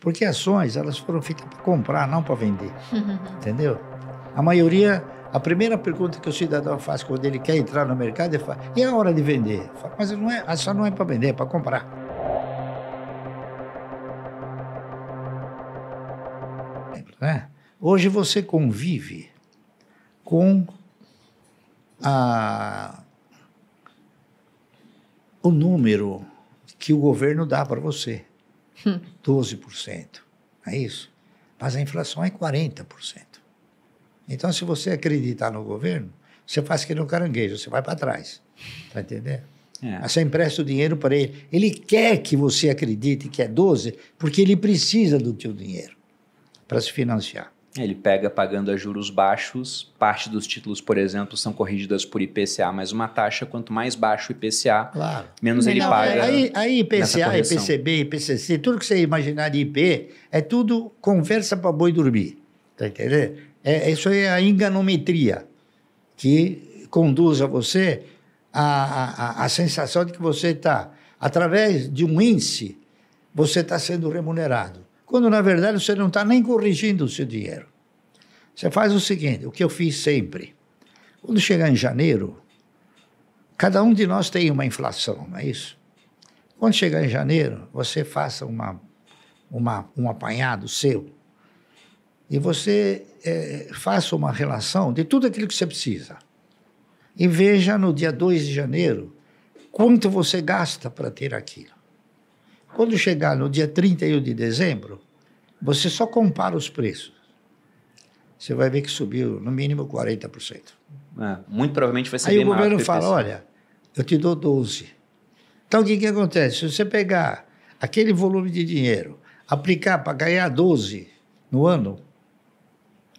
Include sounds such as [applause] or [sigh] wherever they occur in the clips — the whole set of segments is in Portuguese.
Porque ações, elas foram feitas para comprar, não para vender. [laughs] Entendeu? A maioria, a primeira pergunta que o cidadão faz quando ele quer entrar no mercado, ele fala, e é a hora de vender? Falo, mas não é, a ação não é para vender, é para comprar. Né? Hoje você convive com a, o número que o governo dá para você. 12%. Hum. é isso? Mas a inflação é 40%. Então, se você acreditar no governo, você faz que no um caranguejo, você vai para trás. Está entendendo? É. você empresta o dinheiro para ele. Ele quer que você acredite que é 12, porque ele precisa do teu dinheiro para se financiar. Ele pega pagando a juros baixos, parte dos títulos, por exemplo, são corrigidas por IPCA mais uma taxa, quanto mais baixo o IPCA, claro. menos ele paga. Né? Aí, aí IPCA, IPCB, IPCC, tudo que você imaginar de IP, é tudo conversa para boi dormir. Tá entendendo? É, isso é a enganometria que conduz a você a, a, a sensação de que você está, através de um índice, você está sendo remunerado quando na verdade você não está nem corrigindo o seu dinheiro. Você faz o seguinte, o que eu fiz sempre. Quando chegar em janeiro, cada um de nós tem uma inflação, não é isso? Quando chegar em janeiro, você faça uma, uma um apanhado seu e você é, faça uma relação de tudo aquilo que você precisa. E veja no dia 2 de janeiro quanto você gasta para ter aquilo. Quando chegar no dia 31 de dezembro, você só compara os preços. Você vai ver que subiu no mínimo 40%. É, muito provavelmente vai ser Aí bem o governo fala, olha, eu te dou 12. Então o que, que acontece? Se você pegar aquele volume de dinheiro, aplicar para ganhar 12 no ano,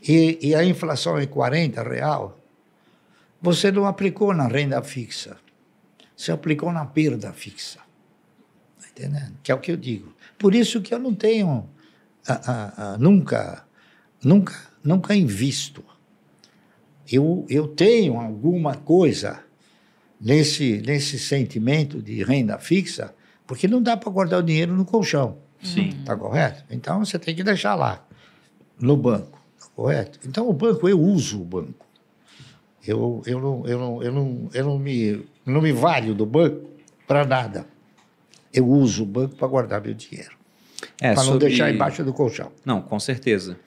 e, e, a inflação é 40 real, você não aplicou na renda fixa, você aplicou na perda fixa. Que é o que eu digo. Por isso que eu não tenho a, ah, a, ah, a, ah, nunca, nunca, nunca invisto. Eu, eu tenho alguma coisa nesse, nesse sentimento de renda fixa, porque não dá para guardar o dinheiro no colchão. Sim. está uhum. correto? Então você tem que deixar lá, no banco. Tá correto? Então o banco, eu uso o banco. Eu, eu, não, eu, não, eu, não, eu não me, não me valho do banco para nada eu uso o banco para guardar meu dinheiro. É, para sobre... não deixar embaixo do colchão. Não, com certeza.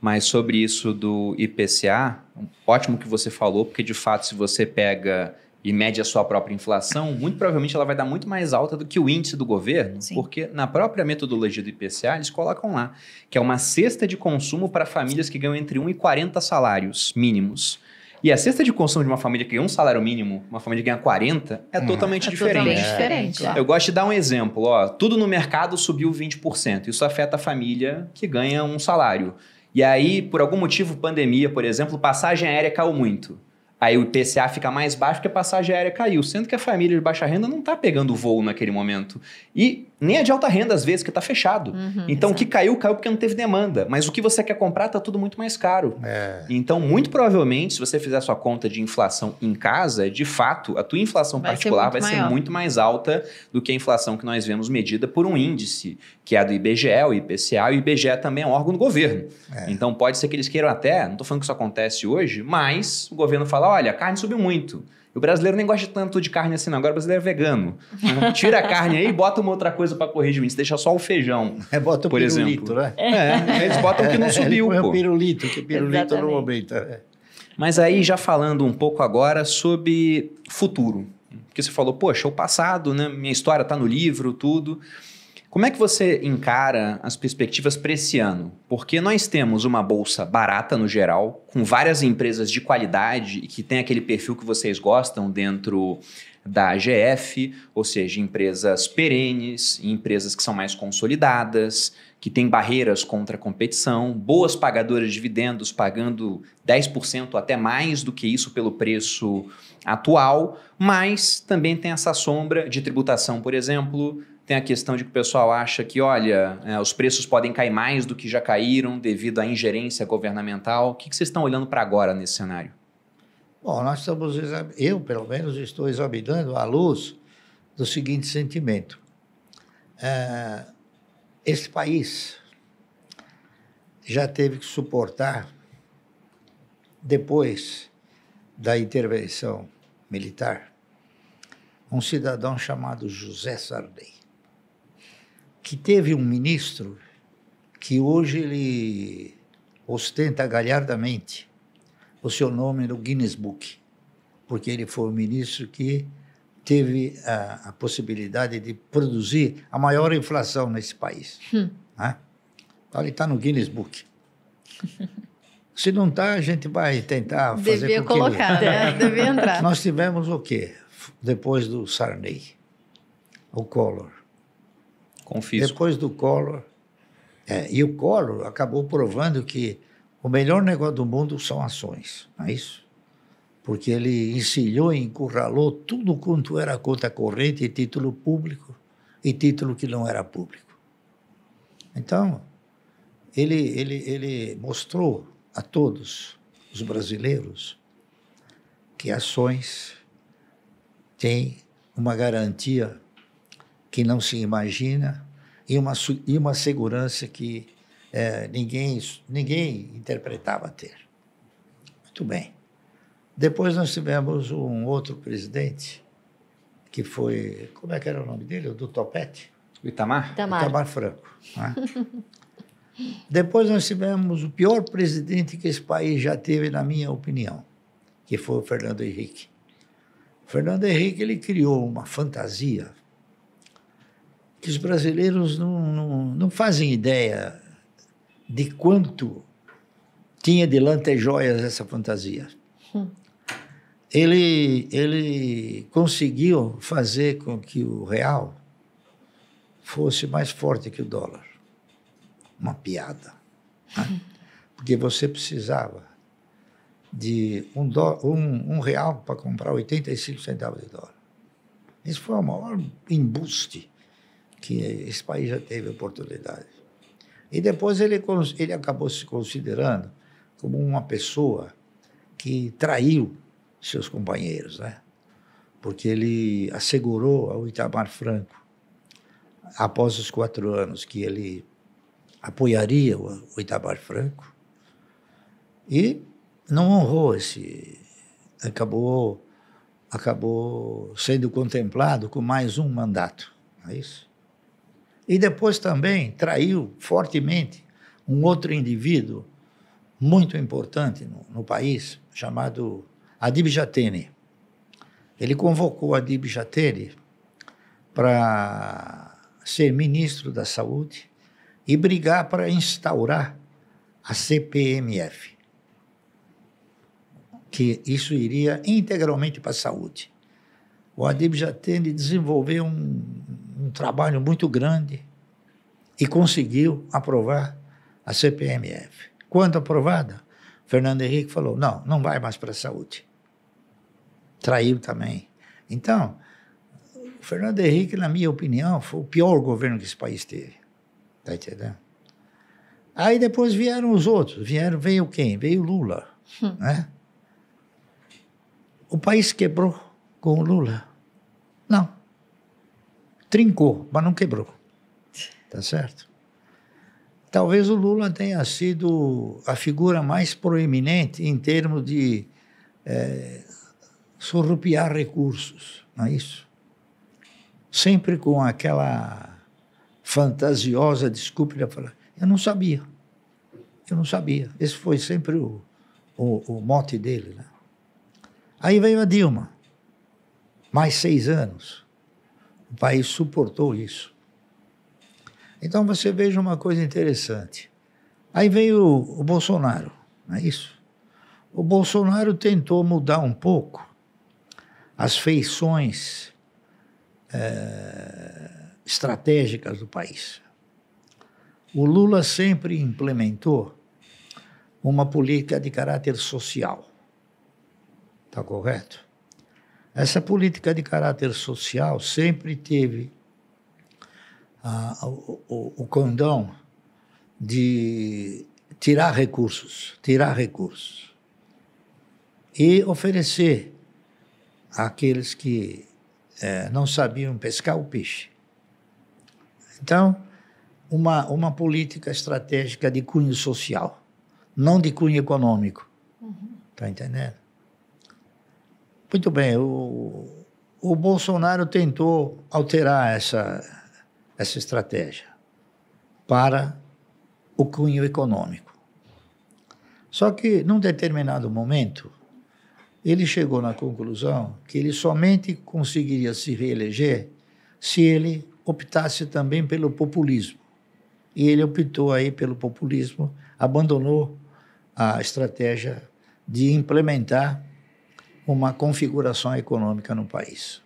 Mas sobre isso do IPCA, ótimo que você falou, porque de fato, se você pega e mede a sua própria inflação, muito provavelmente ela vai dar muito mais alta do que o índice do governo, Sim. porque na própria metodologia do IPCA eles colocam lá que é uma cesta de consumo para famílias que ganham entre 1 e 40 salários mínimos. E a cesta de consumo de uma família que ganha um salário mínimo, uma família que ganha 40, é uhum. totalmente é diferente. Totalmente diferente. É. Eu gosto de dar um exemplo. Ó, tudo no mercado subiu 20%. Isso afeta a família que ganha um salário. E aí, por algum motivo, pandemia, por exemplo, passagem aérea caiu muito. Aí o IPCA fica mais baixo porque a passagem aérea caiu, sendo que a família de baixa renda não está pegando voo naquele momento. E nem é de alta renda às vezes, que está fechado. Uhum, então, exatamente. o que caiu, caiu porque não teve demanda. Mas o que você quer comprar está tudo muito mais caro. É. Então, muito provavelmente, se você fizer a sua conta de inflação em casa, de fato, a tua inflação vai particular ser vai maior. ser muito mais alta do que a inflação que nós vemos medida por um índice, que é a do IBGE, o IPCA. E o IBGE também é um órgão do governo. É. Então, pode ser que eles queiram até, não estou falando que isso acontece hoje, mas o governo fala, olha, a carne subiu muito o brasileiro nem gosta tanto de carne assim, não. Agora o brasileiro é vegano. [laughs] Tira a carne aí e bota uma outra coisa para corrigir o índice. Deixa só o feijão. É, bota o por pirulito, exemplo. né? É, eles botam o que não é, subiu. É, o pirulito, que pirulito não aumenta. Mas aí, já falando um pouco agora sobre futuro. Porque você falou, poxa, o passado, né? Minha história tá no livro, tudo. Como é que você encara as perspectivas para esse ano? Porque nós temos uma bolsa barata no geral, com várias empresas de qualidade e que tem aquele perfil que vocês gostam dentro da AGF, ou seja, empresas perenes, empresas que são mais consolidadas, que têm barreiras contra a competição, boas pagadoras de dividendos pagando 10% até mais do que isso pelo preço atual, mas também tem essa sombra de tributação, por exemplo, tem a questão de que o pessoal acha que, olha, é, os preços podem cair mais do que já caíram devido à ingerência governamental. O que, que vocês estão olhando para agora nesse cenário? Bom, nós estamos, eu pelo menos estou examinando à luz do seguinte sentimento. É, país já teve que suportar, depois da intervenção militar, um cidadão chamado José Sarney, que teve um ministro que hoje ele ostenta galhardamente o seu nome no Guinness Book, porque ele foi o ministro que teve a, a possibilidade de produzir a maior inflação nesse país. Hum. Né? Então, ele está no Guinness Book. [laughs] Se não está, a gente vai tentar Devia fazer Devia colocar, que... né? [laughs] Devia entrar. Nós tivemos o quê? Depois do Sarney, o Collor. Confisco. Depois do Collor. É, e o Collor acabou provando que o melhor negócio do mundo são ações, não é isso? Porque ele ensilhou e encurralou tudo quanto era conta corrente, e título público e título que não era público. Então, ele, ele, ele mostrou a todos os brasileiros que ações têm uma garantia que não se imagina e uma, e uma segurança que é, ninguém, ninguém interpretava ter. Muito bem. Depois nós tivemos um outro presidente, que foi, como é que era o nome dele? O do Topete? O Itamar? Itamar, Itamar Franco. Né? [laughs] Depois nós tivemos o pior presidente que esse país já teve, na minha opinião, que foi o Fernando Henrique. O Fernando Henrique ele criou uma fantasia que os brasileiros não, não, não fazem ideia de quanto tinha de lantejoias essa fantasia. Hum. Ele, ele conseguiu fazer com que o real fosse mais forte que o dólar. Uma piada. Né? Hum. Porque você precisava de um, do, um, um real para comprar 85 centavos de dólar. Isso foi o maior embuste que esse país já teve oportunidade. E depois ele, ele acabou se considerando como uma pessoa que traiu seus companheiros, né? porque ele assegurou ao Itamar Franco, após os quatro anos, que ele apoiaria o Itamar Franco, e não honrou esse. Acabou, acabou sendo contemplado com mais um mandato, não é isso? E depois também traiu fortemente um outro indivíduo muito importante no, no país, chamado Adib Jatene. Ele convocou Adib Jatene para ser ministro da Saúde e brigar para instaurar a CPMF, que isso iria integralmente para a saúde. O Adib Jatene desenvolveu um, um trabalho muito grande e conseguiu aprovar a CPMF. Quando aprovada, Fernando Henrique falou: não, não vai mais para a saúde. Traiu também. Então, o Fernando Henrique, na minha opinião, foi o pior governo que esse país teve. Está entendendo? Aí depois vieram os outros. Vieram, veio quem? Veio Lula. Hum. Né? O país quebrou com o Lula? Não trincou, mas não quebrou. Tá certo? Talvez o Lula tenha sido a figura mais proeminente em termos de é, sorrupiar recursos, não é isso? Sempre com aquela fantasiosa desculpa de falar, eu não sabia, eu não sabia. Esse foi sempre o, o, o mote dele. Né? Aí veio a Dilma, mais seis anos. O país suportou isso. Então você veja uma coisa interessante. Aí veio o, Bolsonaro, não é isso? O Bolsonaro tentou mudar um pouco as feições é, estratégicas do país. O Lula sempre implementou uma política de caráter social. Está correto? Essa política de caráter social sempre teve ah, o, o, o condão de tirar recursos, tirar recursos e oferecer àqueles que é, não sabiam pescar o peixe. Então, uma, uma política estratégica de cunho social, não de cunho econômico. Está uhum. Tá entendendo? Muito bem, o, o Bolsonaro tentou alterar essa, essa estratégia para o cunho econômico. Só que, num determinado momento, ele chegou na conclusão que ele somente conseguiria se reeleger se ele optasse também pelo populismo. E ele optou aí pelo populismo, abandonou a estratégia de implementar uma configuração econômica no país.